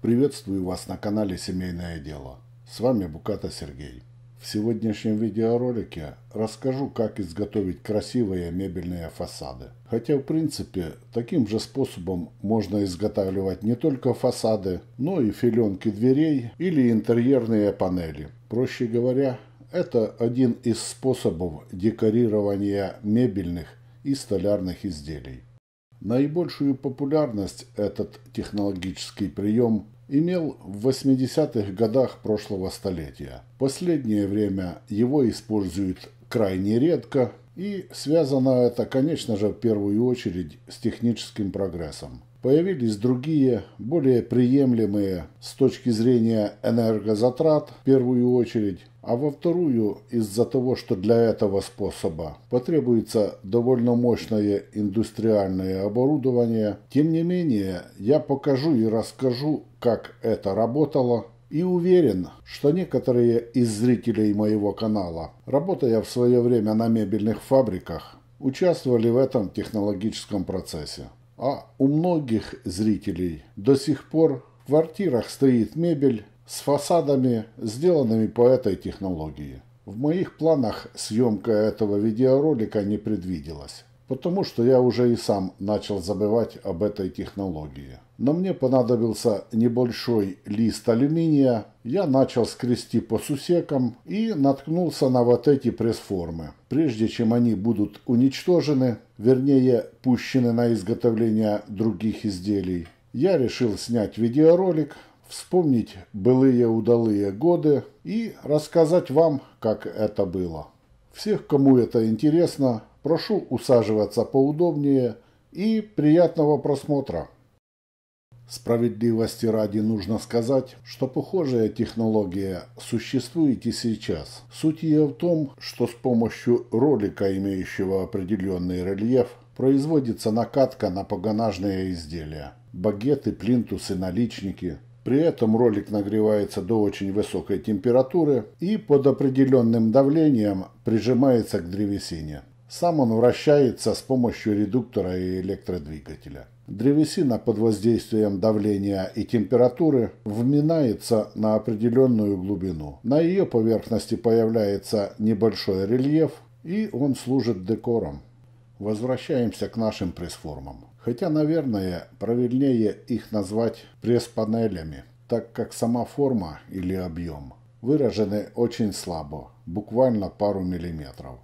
Приветствую вас на канале «Семейное дело». С вами Буката Сергей. В сегодняшнем видеоролике расскажу, как изготовить красивые мебельные фасады. Хотя, в принципе, таким же способом можно изготавливать не только фасады, но и филенки дверей или интерьерные панели. Проще говоря, это один из способов декорирования мебельных и столярных изделий. Наибольшую популярность этот технологический прием имел в 80-х годах прошлого столетия. последнее время его используют крайне редко, и связано это, конечно же, в первую очередь с техническим прогрессом. Появились другие, более приемлемые с точки зрения энергозатрат, в первую очередь, а во вторую из-за того, что для этого способа потребуется довольно мощное индустриальное оборудование. Тем не менее, я покажу и расскажу, как это работало, и уверен, что некоторые из зрителей моего канала, работая в свое время на мебельных фабриках, участвовали в этом технологическом процессе. А у многих зрителей до сих пор в квартирах стоит мебель, с фасадами, сделанными по этой технологии. В моих планах съемка этого видеоролика не предвиделась, потому что я уже и сам начал забывать об этой технологии. Но мне понадобился небольшой лист алюминия, я начал скрести по сусекам и наткнулся на вот эти пресс-формы. Прежде чем они будут уничтожены, вернее пущены на изготовление других изделий, я решил снять видеоролик – вспомнить былые удалые годы и рассказать вам, как это было. Всех, кому это интересно, прошу усаживаться поудобнее и приятного просмотра. Справедливости ради нужно сказать, что похожая технология существует и сейчас. Суть ее в том, что с помощью ролика, имеющего определенный рельеф, производится накатка на погонажные изделия. Багеты, плинтусы, наличники – при этом ролик нагревается до очень высокой температуры и под определенным давлением прижимается к древесине. Сам он вращается с помощью редуктора и электродвигателя. Древесина под воздействием давления и температуры вминается на определенную глубину. На ее поверхности появляется небольшой рельеф, и он служит декором. Возвращаемся к нашим пресс-формам. Хотя, наверное, правильнее их назвать пресс-панелями, так как сама форма или объем выражены очень слабо, буквально пару миллиметров.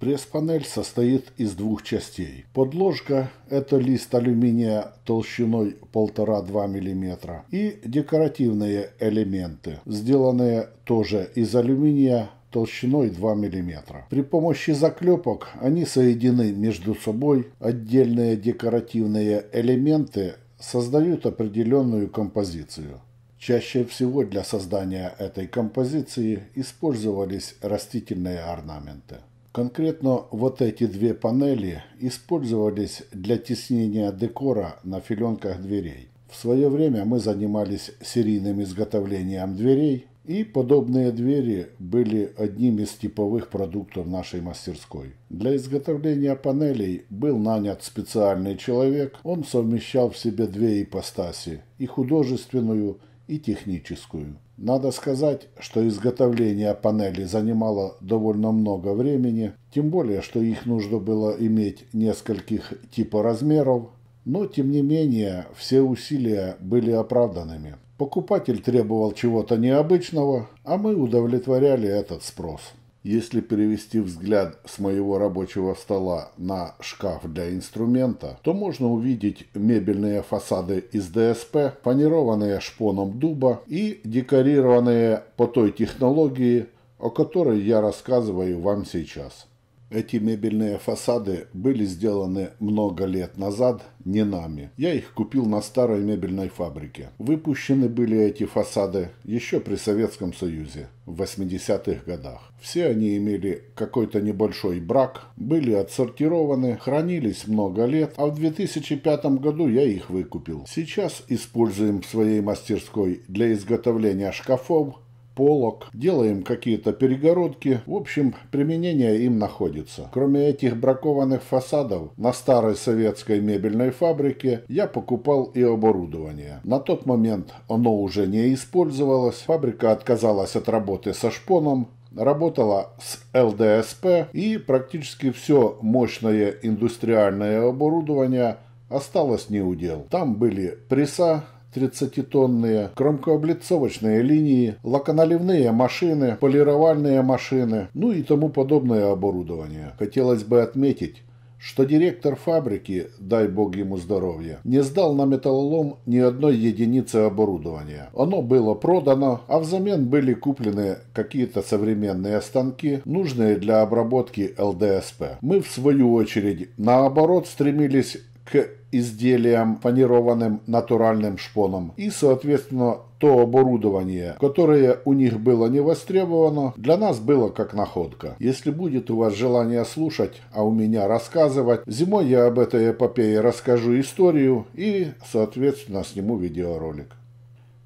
Пресс-панель состоит из двух частей. Подложка – это лист алюминия толщиной 1,5-2 мм и декоративные элементы, сделанные тоже из алюминия толщиной 2 мм. При помощи заклепок они соединены между собой, отдельные декоративные элементы создают определенную композицию. Чаще всего для создания этой композиции использовались растительные орнаменты. Конкретно вот эти две панели использовались для теснения декора на филенках дверей. В свое время мы занимались серийным изготовлением дверей, и подобные двери были одним из типовых продуктов нашей мастерской. Для изготовления панелей был нанят специальный человек. Он совмещал в себе две ипостаси – и художественную, и техническую. Надо сказать, что изготовление панелей занимало довольно много времени, тем более, что их нужно было иметь нескольких типа размеров, но тем не менее все усилия были оправданными. Покупатель требовал чего-то необычного, а мы удовлетворяли этот спрос. Если перевести взгляд с моего рабочего стола на шкаф для инструмента, то можно увидеть мебельные фасады из ДСП, фанерованные шпоном дуба и декорированные по той технологии, о которой я рассказываю вам сейчас. Эти мебельные фасады были сделаны много лет назад не нами. Я их купил на старой мебельной фабрике. Выпущены были эти фасады еще при Советском Союзе в 80-х годах. Все они имели какой-то небольшой брак, были отсортированы, хранились много лет, а в 2005 году я их выкупил. Сейчас используем в своей мастерской для изготовления шкафов, полок, делаем какие-то перегородки. В общем, применение им находится. Кроме этих бракованных фасадов, на старой советской мебельной фабрике я покупал и оборудование. На тот момент оно уже не использовалось. Фабрика отказалась от работы со шпоном, работала с ЛДСП и практически все мощное индустриальное оборудование осталось неудел. Там были пресса, 30-тонные кромкооблицовочные линии, лаконаливные машины, полировальные машины, ну и тому подобное оборудование. Хотелось бы отметить, что директор фабрики, дай бог ему здоровья, не сдал на металлолом ни одной единицы оборудования. Оно было продано, а взамен были куплены какие-то современные станки, нужные для обработки ЛДСП. Мы, в свою очередь, наоборот стремились к изделиям, фанированным натуральным шпоном, и, соответственно, то оборудование, которое у них было не востребовано, для нас было как находка. Если будет у вас желание слушать, а у меня рассказывать, зимой я об этой эпопее расскажу историю и, соответственно, сниму видеоролик.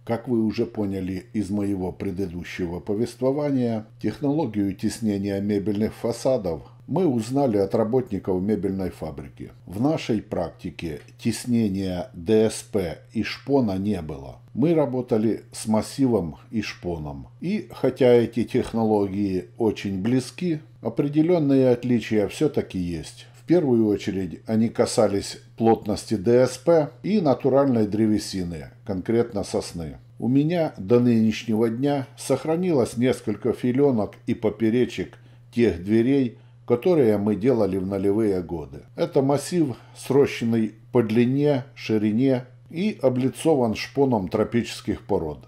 Как вы уже поняли из моего предыдущего повествования, технологию теснения мебельных фасадов мы узнали от работников мебельной фабрики. В нашей практике теснения ДСП и шпона не было. Мы работали с массивом и шпоном. И хотя эти технологии очень близки, определенные отличия все-таки есть. В первую очередь они касались плотности ДСП и натуральной древесины, конкретно сосны. У меня до нынешнего дня сохранилось несколько филенок и поперечек тех дверей, которые мы делали в нулевые годы. Это массив, срощенный по длине, ширине и облицован шпоном тропических пород.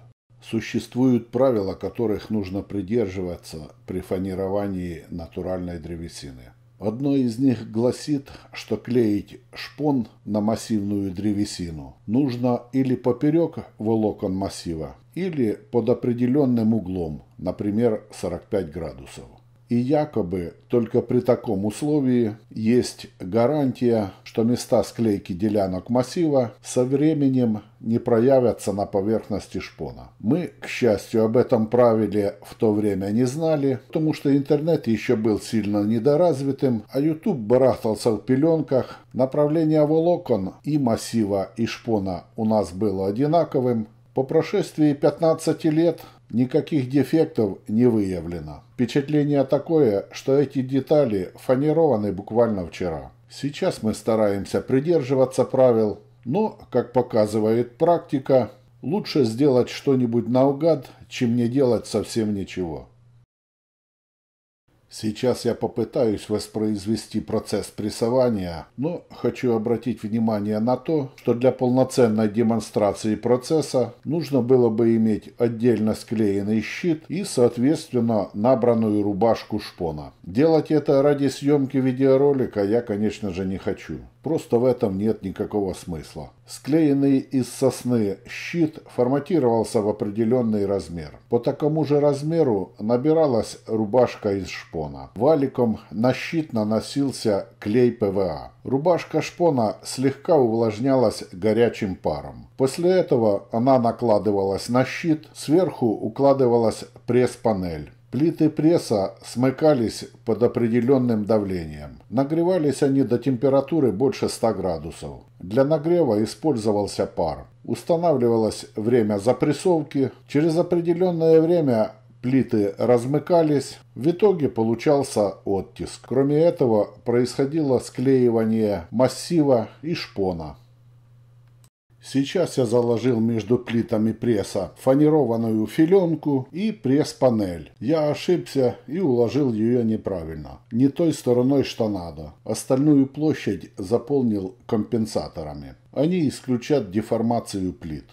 Существуют правила, которых нужно придерживаться при фанировании натуральной древесины. Одно из них гласит, что клеить шпон на массивную древесину нужно или поперек волокон массива, или под определенным углом, например, 45 градусов и якобы только при таком условии есть гарантия, что места склейки делянок массива со временем не проявятся на поверхности шпона. Мы, к счастью, об этом правиле в то время не знали, потому что интернет еще был сильно недоразвитым, а YouTube барахтался в пеленках, направление волокон и массива и шпона у нас было одинаковым, по прошествии 15 лет Никаких дефектов не выявлено. Впечатление такое, что эти детали фанированы буквально вчера. Сейчас мы стараемся придерживаться правил, но, как показывает практика, лучше сделать что-нибудь наугад, чем не делать совсем ничего. Сейчас я попытаюсь воспроизвести процесс прессования, но хочу обратить внимание на то, что для полноценной демонстрации процесса нужно было бы иметь отдельно склеенный щит и, соответственно, набранную рубашку шпона. Делать это ради съемки видеоролика я, конечно же, не хочу. Просто в этом нет никакого смысла. Склеенный из сосны щит форматировался в определенный размер. По такому же размеру набиралась рубашка из шпона. Валиком на щит наносился клей ПВА. Рубашка шпона слегка увлажнялась горячим паром. После этого она накладывалась на щит, сверху укладывалась пресс-панель. Плиты пресса смыкались под определенным давлением. Нагревались они до температуры больше 100 градусов. Для нагрева использовался пар. Устанавливалось время запрессовки. Через определенное время плиты размыкались. В итоге получался оттиск. Кроме этого происходило склеивание массива и шпона. Сейчас я заложил между плитами пресса фанерованную филенку и пресс-панель. Я ошибся и уложил ее неправильно, не той стороной, что надо. Остальную площадь заполнил компенсаторами. Они исключат деформацию плит.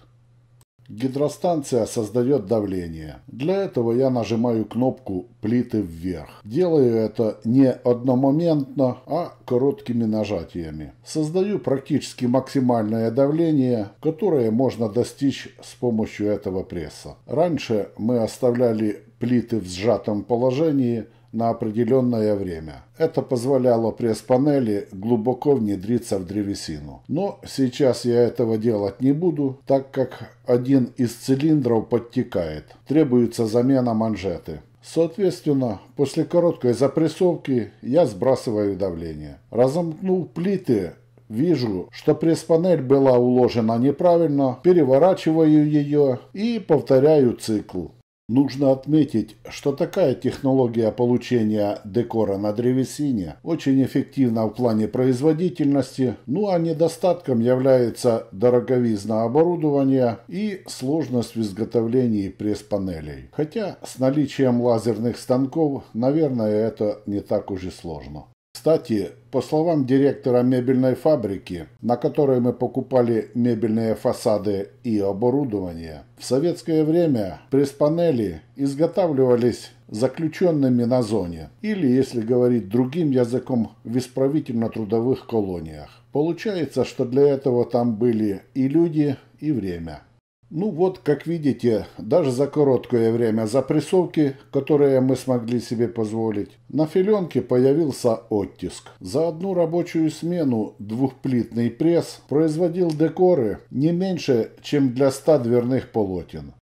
Гидростанция создает давление. Для этого я нажимаю кнопку «Плиты вверх». Делаю это не одномоментно, а короткими нажатиями. Создаю практически максимальное давление, которое можно достичь с помощью этого пресса. Раньше мы оставляли плиты в сжатом положении – на определенное время. Это позволяло пресс-панели глубоко внедриться в древесину. Но сейчас я этого делать не буду, так как один из цилиндров подтекает. Требуется замена манжеты. Соответственно, после короткой запрессовки я сбрасываю давление. Разомкнул плиты, вижу, что пресс-панель была уложена неправильно, переворачиваю ее и повторяю цикл. Нужно отметить, что такая технология получения декора на древесине очень эффективна в плане производительности, ну а недостатком является дороговизна оборудования и сложность в изготовлении пресс-панелей. Хотя с наличием лазерных станков, наверное, это не так уж и сложно. Кстати, по словам директора мебельной фабрики, на которой мы покупали мебельные фасады и оборудование, в советское время пресс-панели изготавливались заключенными на зоне, или, если говорить другим языком, в исправительно-трудовых колониях. Получается, что для этого там были и люди, и время. Ну вот, как видите, даже за короткое время запрессовки, которые мы смогли себе позволить, на филенке появился оттиск. За одну рабочую смену двухплитный пресс производил декоры не меньше, чем для ста дверных полотен.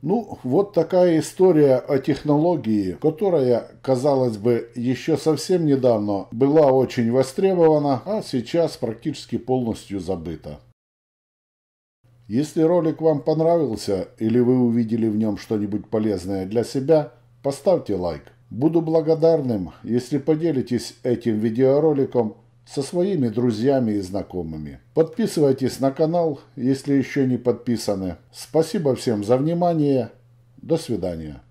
Ну, вот такая история о технологии, которая, казалось бы, еще совсем недавно была очень востребована, а сейчас практически полностью забыта. Если ролик вам понравился или вы увидели в нем что-нибудь полезное для себя, поставьте лайк. Буду благодарным, если поделитесь этим видеороликом со своими друзьями и знакомыми. Подписывайтесь на канал, если еще не подписаны. Спасибо всем за внимание. До свидания.